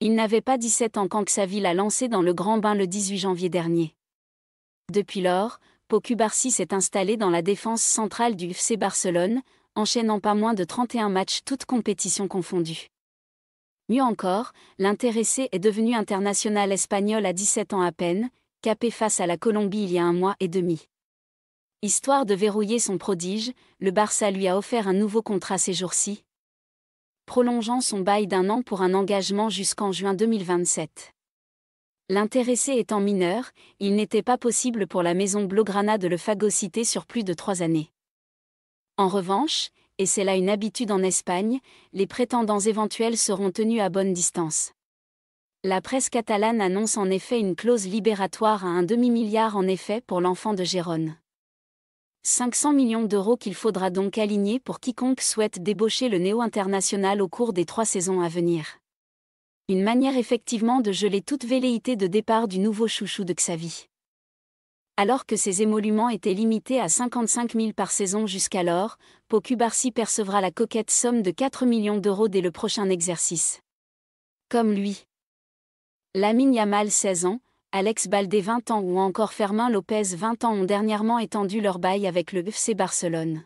Il n'avait pas 17 ans quand Xavi a lancé dans le grand bain le 18 janvier dernier. Depuis lors, Pocu s'est installé dans la défense centrale du FC Barcelone, enchaînant pas moins de 31 matchs toutes compétitions confondues. Mieux encore, l'intéressé est devenu international espagnol à 17 ans à peine, capé face à la Colombie il y a un mois et demi. Histoire de verrouiller son prodige, le Barça lui a offert un nouveau contrat ces jours-ci, prolongeant son bail d'un an pour un engagement jusqu'en juin 2027. L'intéressé étant mineur, il n'était pas possible pour la maison Blaugrana de le phagociter sur plus de trois années. En revanche, et c'est là une habitude en Espagne, les prétendants éventuels seront tenus à bonne distance. La presse catalane annonce en effet une clause libératoire à un demi-milliard en effet pour l'enfant de Gérone. 500 millions d'euros qu'il faudra donc aligner pour quiconque souhaite débaucher le néo-international e au cours des trois saisons à venir. Une manière effectivement de geler toute velléité de départ du nouveau chouchou de Xavi. Alors que ses émoluments étaient limités à 55 000 par saison jusqu'alors, Pocubarcy percevra la coquette somme de 4 millions d'euros dès le prochain exercice. Comme lui. Lamine Yamal 16 ans, Alex Baldé 20 ans ou encore Fermin Lopez 20 ans ont dernièrement étendu leur bail avec le FC Barcelone.